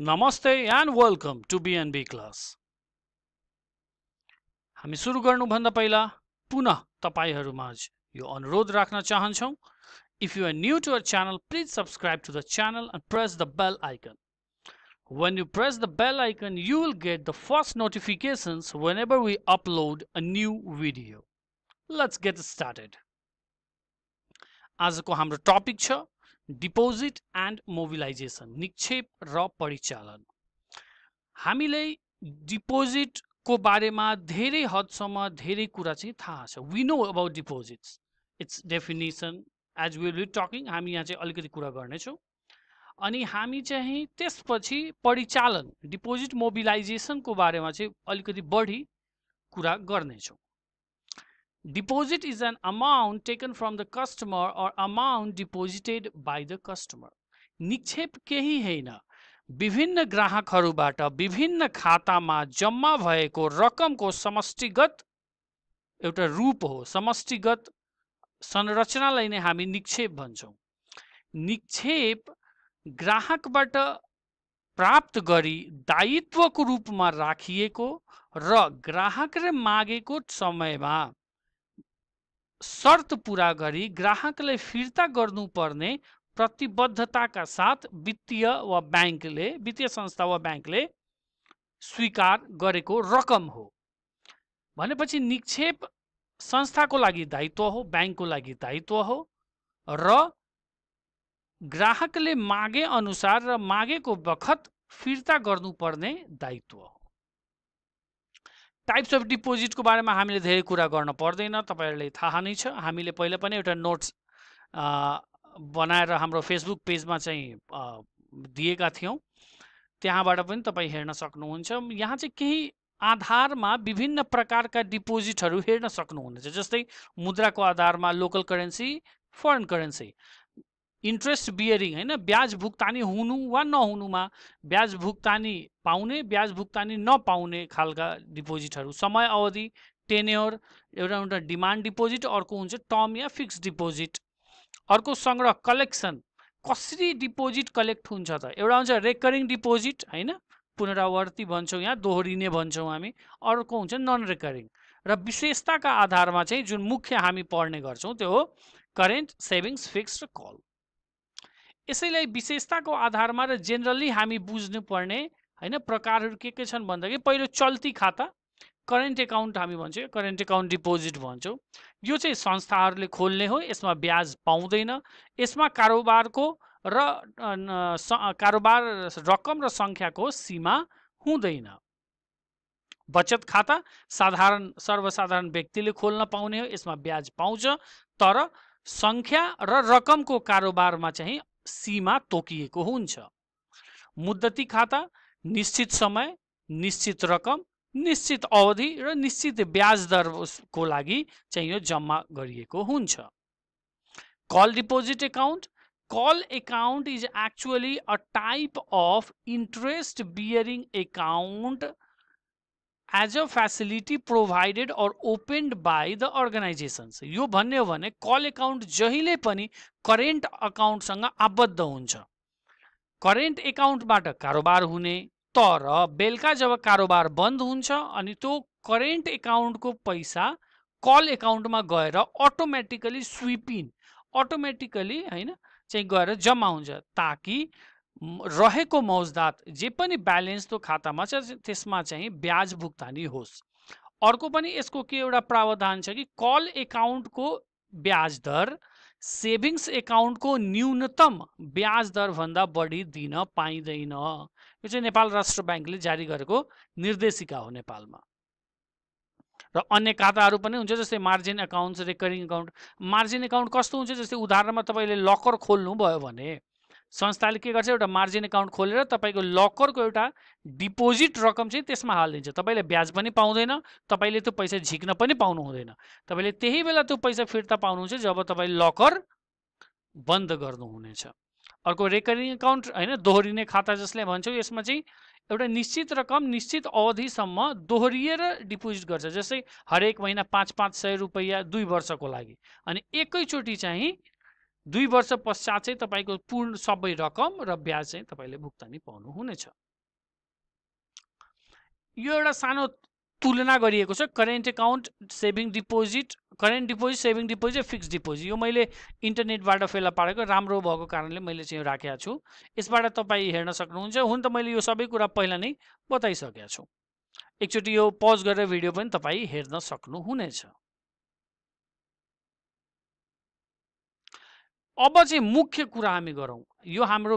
Namaste and welcome to BNB class. हामी सुरु गर्नुभन्दा पहिला पुनः तपाईहरुमा यो अनुरोध राख्न चाहन्छु If you are new to our channel please subscribe to the channel and press the bell icon. When you press the bell icon you will get the first notifications whenever we upload a new video. Let's get started. आजको हाम्रो topic छ deposit and mobilisation निक्षेप र परिचालन हामीले डिपोजिटको बारेमा धेरै हदसम्म धेरै कुरा चाहिँ थाहा छ we know about deposits its definition as will be talking हामी यहाँ चाहिँ अलिकति कुरा गर्नेछौँ अनि हामी चाहिँ त्यसपछि परिचालन डिपोजिट मोबिलाइजेसनको बारेमा चाहिँ अलिकति बढी कुरा गर्नेछौँ Deposit is an amount taken from the customer or amount deposited by the customer. निक्षेप केही होइन विभिन्न ग्राहकहरूबाट विभिन्न खातामा जम्मा भएको रकमको समष्टिगत एउटा रूप हो समष्टिगत संरचनालाई नै हामी निक्षेप भन्छौँ निक्षेप ग्राहकबाट प्राप्त गरी दायित्वको रूपमा राखिएको र ग्राहकले मागेको समयमा शर्त पुरा गरी ग्राहकले फिर्ता गर्नुपर्ने प्रतिबद्धताका साथ वित्तीय वा ब्याङ्कले वित्तीय संस्था वा ब्याङ्कले स्वीकार गरेको रकम हो भनेपछि निक्षेप संस्थाको लागि दायित्व हो ब्याङ्कको लागि दायित्व हो र ग्राहकले मागे अनुसार र मागेको बखत फिर्ता गर्नुपर्ने दायित्व हो टाइप्स अफ डिपोजिटको बारेमा हामीले धेरै कुरा गर्न पर्दैन तपाईँहरूले थाहा नै छ हामीले पहिला पनि एउटा नोट्स बनाएर हाम्रो फेसबुक पेजमा चाहिँ दिएका थियौँ त्यहाँबाट पनि तपाईँ हेर्न सक्नुहुन्छ यहाँ चाहिँ केही आधारमा विभिन्न प्रकारका डिपोजिटहरू हेर्न सक्नुहुनेछ जस्तै मुद्राको आधारमा local currency foreign currency interest bearing होइन ब्याज भुक्तानी हुनु वा नहुनुमा ब्याज भुक्तानी पाउने ब्याज भुक्तानी नपाउने खालका डिपोजिटहरू समय अवधि टेन्योर एउटा एउटा डिमान्ड डिपोजिट अर्को हुन्छ टर्म या फिक्स डिपोजिट अर्को सङ्ग्रह कलेक्सन कसरी डिपोजिट कलेक्ट हुन्छ त एउटा हुन्छ रेकरिङ डिपोजिट होइन पुनरावर्ती भन्छौँ या दोहोरिने भन्छौँ हामी अर्को हुन्छ नन रेकरिङ र विशेषताका आधारमा चाहिँ जुन मुख्य हामी पढ्ने गर्छौँ त्यो हो करेन्ट सेभिङ्स फिक्स र कल यसैलाई विशेषताको आधारमा र जेनरली हामी बुझ्नुपर्ने होइन प्रकारहरू के के छन् भन्दाखेरि पहिलो चल्ती खाता करेन्ट एकाउन्ट हामी भन्छौँ करेन्ट एकाउन्ट डिपोजिट भन्छौँ यो चाहिँ संस्थाहरूले खोल्ने हो यसमा ब्याज पाउँदैन यसमा कारोबारको र कारोबार रकम र सङ्ख्याको सीमा हुँदैन बचत खाता साधारण सर्वसाधारण व्यक्तिले खोल्न पाउने हो यसमा ब्याज पाउँछ तर सङ्ख्या र रकमको कारोबारमा चाहिँ सीमा तोकिएको हुन्छ मुद्दती खाता निश्चित समय निश्चित रकम निश्चित अवधि र निश्चित ब्याज दरको लागि चाहिँ यो जम्मा गरिएको हुन्छ call deposit account call account is actually a type of interest bearing account as a facility provided or opened by the organisations यो भन्यो भने कल एकाउन्ट जहिले पनि करेन्ट अकाउन्टसँग आबद्ध हुन्छ करेन्ट एकाउन्टबाट कारोबार हुने तर बेलुका जब कारोबार बन्द हुन्छ अनि त्यो करेन्ट एकाउन्टको पैसा कल एकाउन्टमा गएर अटोमेटिकली स्विपिन अटोमेटिकली होइन चाहिँ गएर जम्मा हुन्छ ताकि रहेको मौजदात जे पनि ब्यालेन्स त्यो खातामा छ त्यसमा चाहिँ ब्याज भुक्तानी होस् अर्को पनि यसको के एउटा प्रावधान छ कि कल एकाउन्टको ब्याज दर सेभिङ्स एकाउन्टको न्यूनतम ब्याज दरभन्दा बढी दिन पाइँदैन यो चाहिँ नेपाल राष्ट्र ब्याङ्कले जारी गरेको निर्देशिका हो नेपालमा र अन्य खाताहरू पनि हुन्छ जस्तै margin account recurring account margin account कस्तो हुन्छ जस्तै उदाहरणमा तपाईँले लकर खोल्नुभयो भने संस्थाले के गर्छ एउटा मार्जिन एकाउन्ट खोलेर तपाईँको लकरको एउटा डिपोजिट रकम चाहिँ त्यसमा हालिदिन्छ तपाईँले ब्याज पनि पाउँदैन तपाईँले त्यो पैसा झिक्न पनि पाउनु हुँदैन तपाईँले त्यही बेला त्यो पैसा फिर्ता पाउनुहुन्छ जब तपाईँ लकर बन्द गर्नुहुनेछ अर्को रेकरिङ एकाउन्ट होइन दोहोरिने खाता जसले भन्छौँ यसमा चाहिँ एउटा निश्चित रकम निश्चित अवधिसम्म दोहोरिएर डिपोजिट गर्छ जस्तै हरेक महिना पाँच पाँच सय रुपियाँ दुई वर्षको लागि अनि एकैचोटि चाहिँ दुई वर्ष पश्चात चाहिँ तपाईँको पूर्ण सबै रकम र ब्याज चाहिँ तपाईँले भुक्तानी पाउनुहुनेछ यो एउटा सानो तुलना गरिएको छ current account saving deposit current deposit saving deposit fix deposit यो मैले इन्टरनेटबाट फेला पारेको राम्रो भएको कारणले मैले चाहिँ यो राखेको छु यसबाट तपाईँ हेर्न सक्नुहुन्छ हुन त मैले यो सबै कुरा पहिला नै बताइसकेको छु एकचोटि यो पज गरेर भिडियो पनि तपाईँ हेर्न सक्नुहुनेछ अब चाहिँ मुख्य कुरा हामी गरौँ यो हाम्रो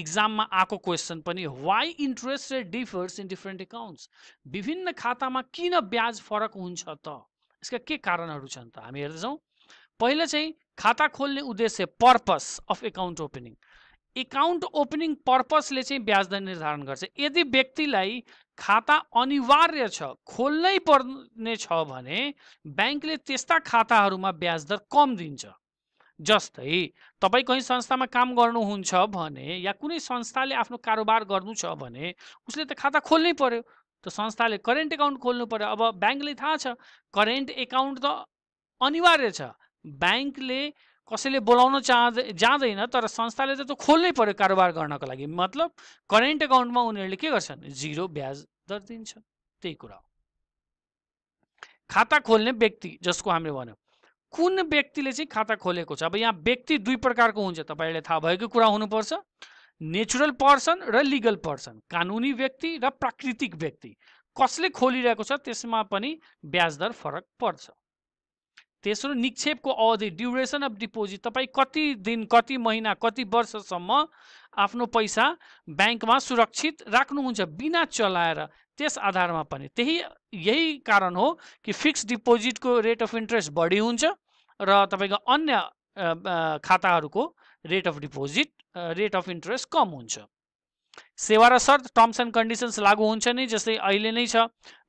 इक्जाममा आएको क्वेसन पनि why interest rate differs in different accounts विभिन्न खातामा किन ब्याज फरक हुन्छ त यसका के कारणहरू छन् त हामी हेर्दैछौँ पहिला चाहिँ खाता खोल्ने उद्देश्य purpose of account opening account opening पर्पसले चाहिँ ब्याज दर निर्धारण गर्छ यदि व्यक्तिलाई खाता अनिवार्य छ खोल्नै पर्ने छ भने ब्याङ्कले त्यस्ता खाताहरूमा ब्याज दर कम दिन्छ जस्तै तपाईँ कहीँ संस्थामा काम गर्नुहुन्छ भने या कुनै संस्थाले आफ्नो कारोबार गर्नु छ भने उसले त खाता खोल्नै पर्यो त संस्थाले करेन्ट एकाउन्ट खोल्नु पर्यो अब ब्याङ्कले थाहा छ करेन्ट एकाउन्ट त अनिवार्य छ ब्याङ्कले कसैले बोलाउन चाह जाँदैन तर संस्थाले त खोल्नै पर्यो कारोबार गर्नको लागि मतलब करेन्ट एकाउन्टमा उनीहरूले के गर्छन् जिरो ब्याज दर दिन्छन् त्यही कुरा हो खाता खोल्ने व्यक्ति जसको हामीले भन्यौँ कुन व्यक्तिले चाहिँ खाता खोलेको छ अब यहाँ व्यक्ति दुई प्रकारको हुन्छ तपाईँले थाहा भएको कुरा हुनुपर्छ नेचुरल पर्सन र लिगल पर्सन कानुनी व्यक्ति र प्राकृतिक व्यक्ति कसले खोलिरहेको छ त्यसमा पनि ब्याजदर फरक पर्छ तेस्रो निक्षेपको अवधि ड्युरेसन अफ डिपोजिट तपाईँ कति दिन कति महिना कति वर्षसम्म आफ्नो पैसा ब्याङ्कमा सुरक्षित राख्नुहुन्छ बिना चलाएर त्यस आधारमा पनि त्यही यही कारण हो कि फिक्स डिपोजिटको रेट अफ इन्ट्रेस्ट बढी हुन्छ र तपाईँको अन्य खाताहरूको rate of deposit rate of interest कम हुन्छ सेवा र सर्त टर्म्स एन्ड कन्डिसन्स लागु हुन्छ नै जस्तै अहिले नै छ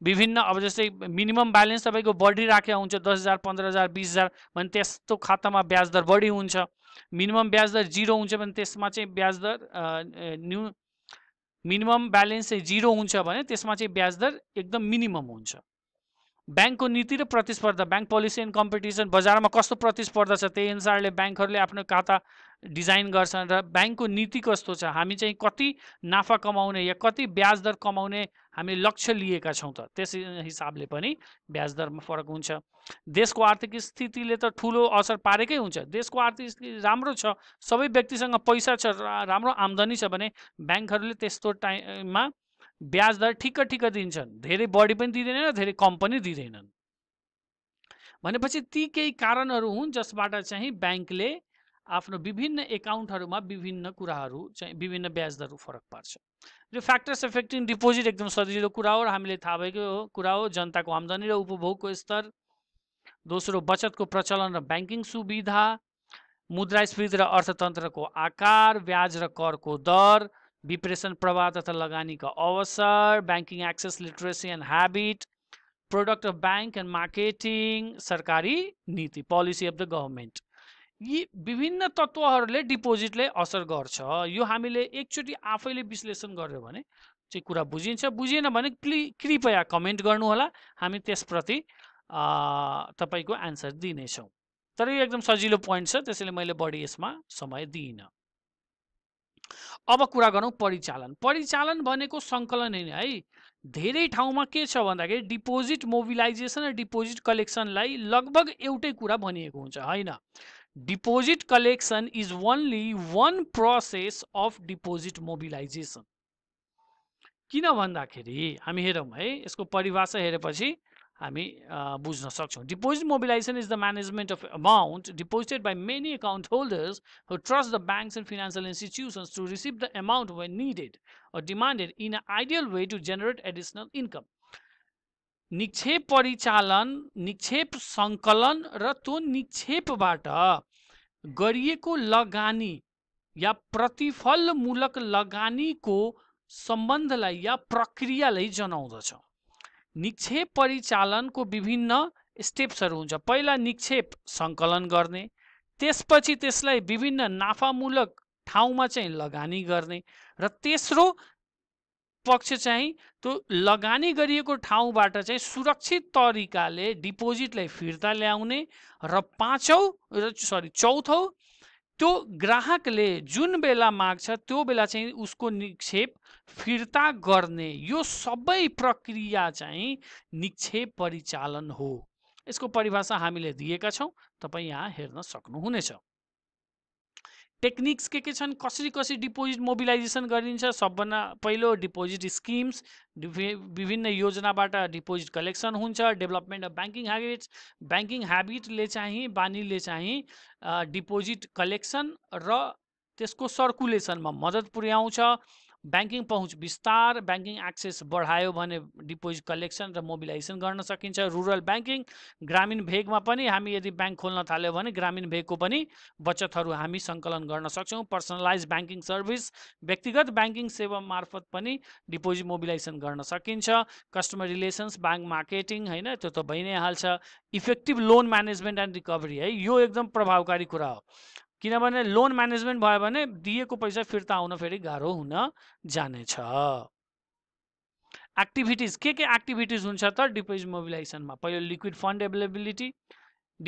विभिन्न अब जस्तै मिनिमम ब्यालेन्स तपाईँको बढी राखेको हुन्छ दस हजार पन्ध्र हजार बिस हजार भने त्यस्तो खातामा ब्याज दर बढी हुन्छ मिनिमम ब्याज दर जिरो हुन्छ भने त्यसमा चाहिँ ब्याज दर न्यू मिनिमम ब्यालेन्स चाहिँ जिरो हुन्छ भने त्यसमा चाहिँ ब्याज दर एकदम मिनिमम हुन्छ ब्याङ्कको नीति र प्रतिस्पर्धा ब्याङ्क पोलिसी एन्ड कम्पिटिसन बजारमा कस्तो प्रतिस्पर्धा छ त्यही अनुसारले ब्याङ्कहरूले आफ्नो खाता डिजाइन गर्छन् र ब्याङ्कको नीति कस्तो छ हामी चाहिँ कति नाफा कमाउने या कति ब्याज दर कमाउने हामी लक्ष्य लिएका छौँ त त्यस हिसाबले पनि ब्याज दरमा फरक हुन्छ देशको आर्थिक स्थितिले त ठुलो असर पारेकै हुन्छ देशको आर्थिक स्थिति राम्रो छ सबै व्यक्तिसँग पैसा छ राम्रो आम्दानी छ भने ब्याङ्कहरूले त्यस्तो टाइममा ब्याज दर ठिक्क ठिक्क दिन्छन् धेरै बढी पनि दिँदैनन् धेरै कम पनि दिँदैनन् भनेपछि ती केही कारणहरू हुन् जसबाट चाहिँ ब्याङ्कले आफ्नो विभिन्न एकाउन्टहरूमा विभिन्न कुराहरू चाहिँ विभिन्न ब्याज दर फरक पार्छ यो फ्याक्टर्स एफेक्टिङ डिपोजिट एकदम सजिलो कुरा हो र हामीले थाहा भएको हो कुरा हो जनताको आम्दानी र उपभोगको स्तर दोस्रो बचतको प्रचलन र ब्याङ्किङ सुविधा मुद्रास्फीति र अर्थतन्त्रको आकार ब्याज र करको दर विप्रेषण प्रवाह तथा लगानीका अवसर banking access literacy and habit product of bank and marketing सरकारी नीति पोलिसी अफ द गभर्मेन्ट यी विभिन्न तत्त्वहरूले डिपोजिटले असर गर्छ यो हामीले एकचोटि आफैले विश्लेषण गर्यो भने चाहिँ कुरा बुझिन्छ बुझिएन भने प्लि कृपया कमेन्ट गर्नुहोला हामी त्यसप्रति तपाईँको एन्सर दिनेछौँ तर यो एकदम सजिलो पोइन्ट छ त्यसैले मैले बढी यसमा समय दिइनँ अब कुरा गरौँ परिचालन परिचालन भनेको सङ्कलन होइन है धेरै ठाउँमा के छ भन्दाखेरि डिपोजिट मोबिलाइजेसन र डिपोजिट कलेक्सनलाई लगभग एउटै कुरा भनिएको हुन्छ होइन deposit collection is only one process of deposit mobilization किन भन्दाखेरि हामी हेरौँ है यसको परिभाषा हेरेपछि हामी बुझ्न सक्छौँ deposit mobilization is the management of amount deposited by many account holders who trust the banks and financial institutions to receive the amount when needed or demanded in a ideal way to generate additional income निक्षेप परिचालन निक्षेप सङ्कलन र त्यो निक्षेपबाट गरिएको लगानी या प्रतिफलमूलक लगानीको सम्बन्धलाई या प्रक्रियालाई जनाउँदछ निक्षेप परिचालनको विभिन्न स्टेप्सहरू हुन्छ पहिला निक्षेप सङ्कलन गर्ने त्यसपछि त्यसलाई विभिन्न नाफामूलक ठाउँमा चाहिँ लगानी गर्ने र तेस्रो पक्ष चाहिँ त्यो लगानी गरिएको ठाउँबाट चाहिँ सुरक्षित तरिकाले डिपोजिटलाई फिर्ता ल्याउने र पाँचौँ र सरी चौथो त्यो ग्राहकले जुन बेला माग्छ त्यो बेला चाहिँ उसको निक्षेप फिर्ता गर्ने यो सबै प्रक्रिया चाहिँ निक्षेप परिचालन हो यसको परिभाषा हामीले दिएका छौँ तपाईँ यहाँ हेर्न सक्नुहुनेछ टेक्निक्स के के छन् कसरी कसरी डिपोजिट मोबिलाइजेसन गरिन्छ सबभन्दा पहिलो डिपोजिट स्किम्स विभिन्न योजनाबाट डिपोजिट कलेक्सन हुन्छ development of banking habits banking ह्याबिटले चाहिँ बानीले चाहिँ डिपोजिट कलेक्सन र त्यसको सर्कुलेसनमा मद्दत पुर्याउँछ ब्याङ्किङ पहुँच विस्तार ब्याङ्किङ एक्सेस बढायो भने डिपोजिट कलेक्सन र मोबिलाइजेसन गर्न सकिन्छ रुरल ब्याङ्किङ ग्रामीण भेगमा पनि हामी यदि ब्याङ्क खोल्न थाल्यो भने ग्रामीण भेगको पनि बचतहरू हामी सङ्कलन गर्न सक्छौँ पर्सनलाइज ब्याङ्किङ सर्भिस व्यक्तिगत ब्याङ्किङ सेवा मार्फत पनि डिपोजिट मोबिलाइजेसन गर्न सकिन्छ कस्टमर रिलेसन्स ब्याङ्क मार्केटिङ होइन त्यो त भइ नै हाल्छ effective loan management and recovery है यो एकदम प्रभावकारी कुरा हो किनभने लोन म्यानेजमेन्ट भयो भने दिएको पैसा फिर्ता आउन फेरि गाह्रो हुन जानेछ एक्टिभिटिज के के एक्टिभिटिज हुन्छ त डिपोजिट मोबिलाइजेसनमा पहिलो liquid fund availability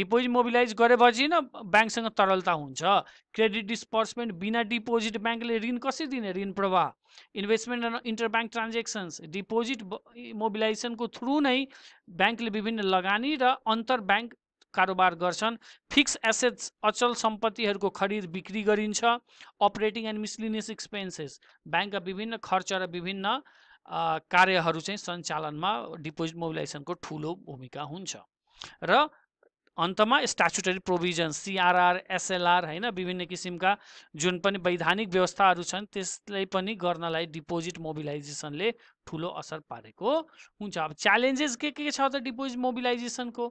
deposit mobilize गरेपछि न ब्याङ्कसँग तरलता हुन्छ क्रेडिट डिस्पर्समेन्ट बिना डिपोजिट ब्याङ्कले ऋण कसरी दिने ऋण प्रवाह इन्भेस्टमेन्ट र इन्टर ब्याङ्क ट्रान्जेक्सन्स डिपोजिट मोबिलाइजेसनको थ्रु नै ब्याङ्कले विभिन्न लगानी र अन्तर ब्याङ्क कारोबार गर्छन् फिक्स एसेट्स अचल सम्पत्तिहरूको खरिद बिक्री गरिन्छ अपरेटिङ एन्ड मिसलिनियस एक्सपेन्सेस ब्याङ्कका विभिन्न खर्च र विभिन्न कार्यहरू चाहिँ सञ्चालनमा डिपोजिट मोबिलाइजेसनको ठुलो भूमिका हुन्छ र अन्तमा स्ट्याचुटरी प्रोभिजन सिआरआर एसएलआर होइन विभिन्न किसिमका जुन पनि वैधानिक व्यवस्थाहरू छन् त्यसलाई पनि गर्नलाई डिपोजिट मोबिलाइजेसनले ठुलो असर पारेको हुन्छ अब च्यालेन्जेस के के छ त डिपोजिट मोबिलाइजेसनको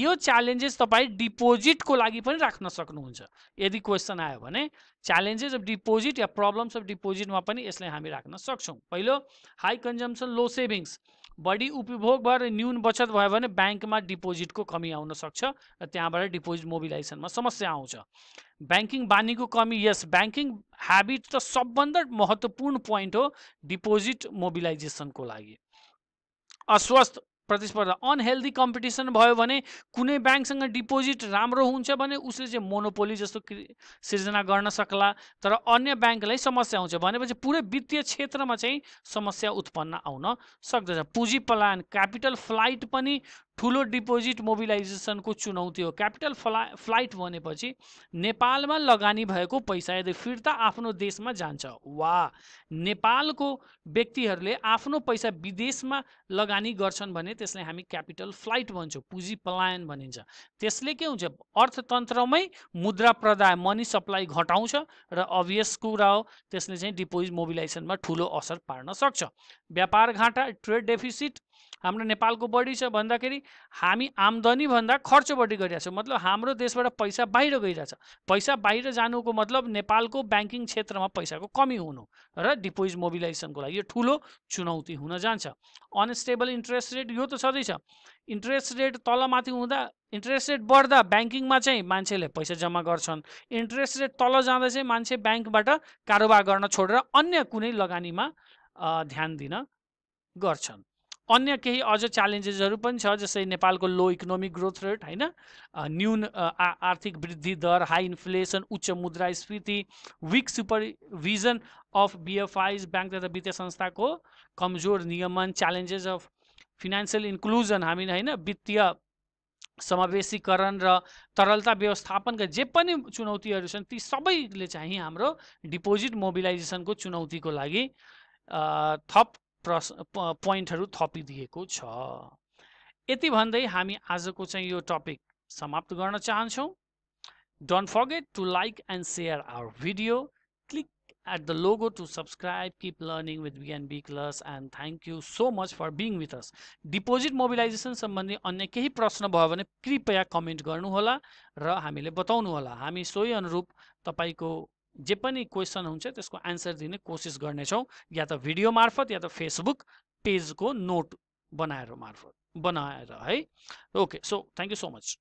यो च्यालेन्जेस तपाईँ डिपोजिटको लागि पनि राख्न सक्नुहुन्छ यदि क्वेसन आयो भने च्यालेन्जेस अफ डिपोजिट या प्रब्लम्स अफ डिपोजिटमा पनि यसलाई हामी राख्न सक्छौँ पहिलो हाई कन्जम्सन लो सेभिङ्स बढी उपभोग भएर न्यून बचत भयो भने ब्याङ्कमा डिपोजिटको कमी आउन सक्छ र त्यहाँबाट डिपोजिट मोबिलाइजेसनमा समस्या आउँछ ब्याङ्किङ बानीको कमी यस ब्याङ्किङ ह्याबिट त सबभन्दा महत्त्वपूर्ण पोइन्ट हो डिपोजिट मोबिलाइजेसनको लागि अस्वस्थ प्रतिस्पर्धा अनहेल्दी कम्पिटिसन भयो भने कुनै ब्याङ्कसँग डिपोजिट राम्रो हुन्छ भने उसले चाहिँ मोनोपोली जस्तो सिर्जना गर्न सक्ला तर अन्य ब्याङ्कलाई समस्या आउँछ भनेपछि पुरै वित्तीय क्षेत्रमा चाहिँ समस्या उत्पन्न आउन सक्दछ पुँजी पलायन क्यापिटल फ्लाइट पनि ठुलो डिपोजिट मोबिलाइजेसनको चुनौती हो क्यापिटल फ्ला फ्लाइट भनेपछि नेपालमा लगानी भएको पैसा यदि फिर्ता आफ्नो देशमा जान्छ वा नेपालको व्यक्तिहरूले आफ्नो पैसा विदेशमा लगानी गर्छन् भने त्यसलाई हामी क्यापिटल फ्लाइट भन्छौँ पुँजी पलायन भनिन्छ त्यसले के हुन्छ अर्थतन्त्रमै मुद्रा प्रदाय मनी सप्लाई घटाउँछ र अभियस कुरा हो त्यसले चाहिँ डिपोजिट मोबिलाइजेसनमा ठुलो असर पार्न सक्छ व्यापार घाटा ट्रेड डेफिसिट हाम्रो नेपालको बढी छ भन्दाखेरि हामी आम्दनीभन्दा खर्च बढी गरिरहेछौँ मतलब हाम्रो देशबाट पैसा बाहिर गइरहेछ पैसा बाहिर जानुको मतलब नेपालको ब्याङ्किङ क्षेत्रमा पैसाको कमी हुनु र डिपोजिट मोबिलाइजेसनको लागि यो ठुलो चुनौती हुन जान्छ अनस्टेबल इन्ट्रेस्ट रेट यो त छँदैछ इन्ट्रेस्ट रेट तलमाथि हुँदा इन्ट्रेस्ट रेट बढ्दा ब्याङ्किङमा चाहिँ मान्छेले पैसा जम्मा गर्छन् इन्ट्रेस्ट रेट तल जाँदा चाहिँ मान्छे ब्याङ्कबाट कारोबार गर्न छोडेर अन्य कुनै लगानीमा ध्यान दिन गर्छन् अन्य केही अझ च्यालेन्जेसहरू पनि छ जस्तै नेपालको लो इकोनोमिक ग्रोथ रेट होइन न्यून आर्थिक वृद्धि दर हाई इन्फ्लेसन उच्च मुद्रास्फीति weak supervision of BFIs bank तथा वित्तीय संस्थाको कमजोर नियमन च्यालेन्जेस अफ फिनेन्सियल इन्क्लुजन हामी होइन वित्तीय समावेशीकरण र तरलता व्यवस्थापनका जे पनि चुनौतीहरू छन् ती सबैले चाहिँ हाम्रो डिपोजिट मोबिलाइजेसनको चुनौतीको लागि थप प्रस पोइन्टहरू थपिदिएको छ यति भन्दै हामी आजको चाहिँ यो टपिक समाप्त गर्न चाहन्छौँ don't forget to like and share our video click at the logo to subscribe keep learning with BNB class and thank you so much for being with us deposit mobilization सम्बन्धी अन्य केही प्रश्न भयो भने कृपया कमेन्ट गर्नुहोला र हामीले बताउनुहोला हामी सोही अनुरूप तपाईँको जे पनि क्वेसन हुन्छ त्यसको आन्सर दिने कोसिस गर्नेछौँ या त भिडियो मार्फत या त फेसबुक पेजको नोट बनाएर मार्फत बनाएर है okay so thank you so much